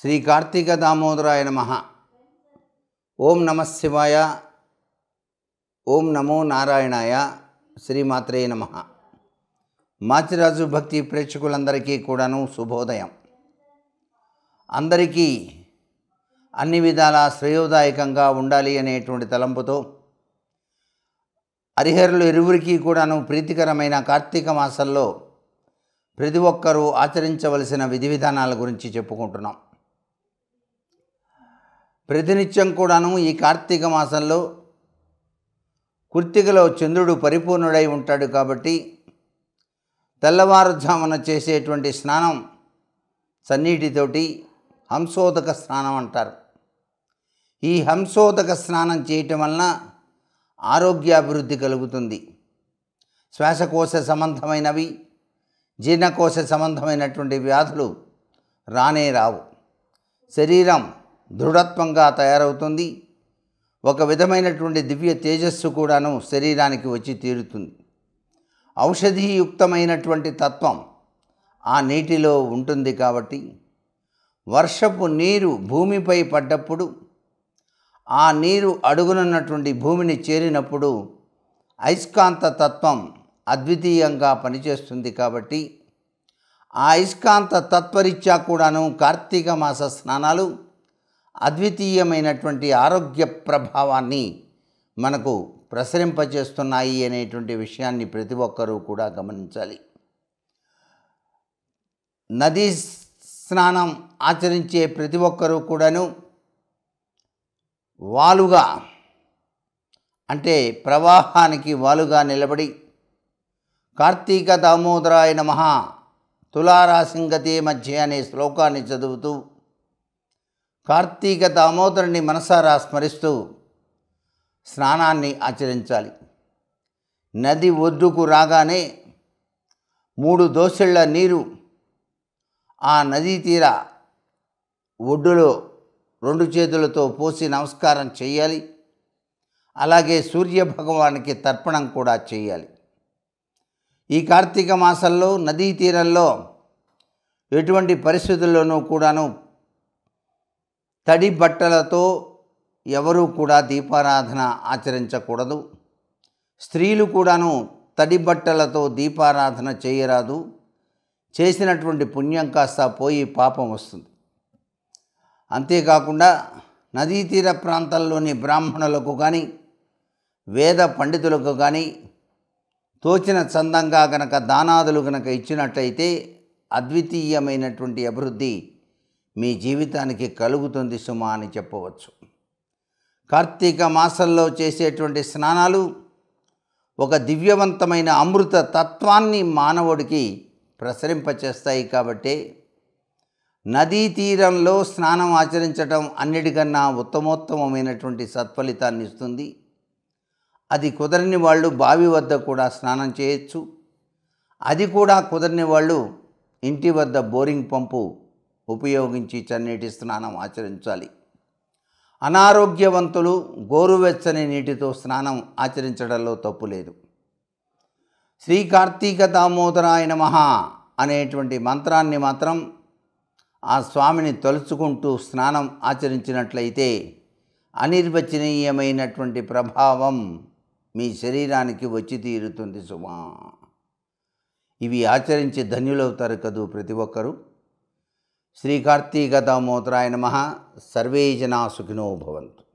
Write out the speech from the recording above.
శ్రీ కార్తీక దామోదరాయ నమ ఓం నమ శివాయ ఓం నమో నారాయణాయ శ్రీమాత్రే నమ మాచిరాజు భక్తి ప్రేక్షకులందరికీ కూడాను శుభోదయం అందరికీ అన్ని విధాల శ్రేయోదాయకంగా ఉండాలి అనేటువంటి తలంపుతో హరిహరులు ఇరువురికీ కూడాను ప్రీతికరమైన కార్తీక మాసంలో ప్రతి ఒక్కరూ ఆచరించవలసిన విధి విధానాల గురించి చెప్పుకుంటున్నాం ప్రతినిత్యం కూడాను ఈ కార్తీక మాసంలో కుర్తికలో చంద్రుడు పరిపూర్ణుడై ఉంటాడు కాబట్టి తెల్లవారుజామున చేసేటువంటి స్నానం సన్నీటితోటి హంసోదక స్నానం అంటారు ఈ హంసోదక స్నానం చేయటం వలన ఆరోగ్యాభివృద్ధి కలుగుతుంది శ్వాసకోశ సంబంధమైనవి జీర్ణకోశ సంబంధమైనటువంటి వ్యాధులు రానే రావు శరీరం దృఢత్వంగా తయారవుతుంది ఒక విధమైనటువంటి దివ్య తేజస్సు కూడాను శరీరానికి వచ్చి తీరుతుంది ఔషధీయుక్తమైనటువంటి తత్వం ఆ నీటిలో ఉంటుంది కాబట్టి వర్షపు నీరు భూమిపై పడ్డప్పుడు ఆ నీరు అడుగునున్నటువంటి భూమిని చేరినప్పుడు అయస్కాంత తత్వం అద్వితీయంగా పనిచేస్తుంది కాబట్టి ఆ అయస్కాంత తత్వరీత్యా కూడాను కార్తీక మాస స్నానాలు అద్వితీయమైనటువంటి ఆరోగ్య ప్రభావాన్ని మనకు ప్రసరింపచేస్తున్నాయి అనేటువంటి విషయాన్ని ప్రతి ఒక్కరూ కూడా గమనించాలి నదీ స్నానం ఆచరించే ప్రతి ఒక్కరూ కూడాను వాలుగా అంటే ప్రవాహానికి వాలుగా నిలబడి కార్తీక దామోదరాయ నమ తులారాసింగతే మధ్య అనే శ్లోకాన్ని చదువుతూ కార్తీక దామోదరుని మనసారా స్మరిస్తూ స్నానాన్ని ఆచరించాలి నది ఒడ్డుకు రాగానే మూడు దోసెళ్ల నీరు ఆ నదీ తీర ఒడ్డులో రెండు చేతులతో పోసి నమస్కారం చేయాలి అలాగే సూర్య భగవానికి తర్పణం కూడా చేయాలి ఈ కార్తీక మాసంలో నదీ తీరంలో ఎటువంటి పరిస్థితుల్లోనూ కూడాను తడి బట్టలతో ఎవరూ కూడా దీపారాధన ఆచరించకూడదు స్త్రీలు కూడాను తడి బట్టలతో దీపారాధన చేయరాదు చేసినటువంటి పుణ్యం కాస్త పోయి పాపం వస్తుంది అంతేకాకుండా నదీ తీర ప్రాంతాల్లోని బ్రాహ్మణులకు కానీ వేద పండితులకు కానీ తోచిన చందంగా గనక దానాదులు గనక ఇచ్చినట్లయితే అద్వితీయమైనటువంటి అభివృద్ధి మీ జీవితానికి కలుగుతుంది సుమ అని చెప్పవచ్చు కార్తీక మాసంలో చేసేటువంటి స్నానాలు ఒక దివ్యవంతమైన అమృత తత్వాన్ని మానవుడికి ప్రసరింపచేస్తాయి కాబట్టి నదీ తీరంలో స్నానం ఆచరించటం అన్నిటికన్నా ఉత్తమోత్తమమైనటువంటి సత్ఫలితాన్ని ఇస్తుంది అది కుదరని వాళ్ళు బావి వద్ద కూడా స్నానం చేయొచ్చు అది కూడా కుదరని వాళ్ళు ఇంటి వద్ద బోరింగ్ పంపు ఉపయోగించి చన్నీటి స్నానం ఆచరించాలి అనారోగ్యవంతులు గోరువెచ్చని నీటితో స్నానం ఆచరించడంలో తప్పు లేదు శ్రీ కార్తీక దామోదరాయన మహా అనేటువంటి మంత్రాన్ని మాత్రం ఆ స్వామిని తలుచుకుంటూ స్నానం ఆచరించినట్లయితే అనిర్వచనీయమైనటువంటి ప్రభావం మీ శరీరానికి వచ్చి తీరుతుంది సుమా ఇవి ఆచరించి ధన్యులవుతారు కదూ ప్రతి ఒక్కరూ శ్రీకార్తీకతమోత్రాయ నమ సర్వే జనా సుఖినో భవంతు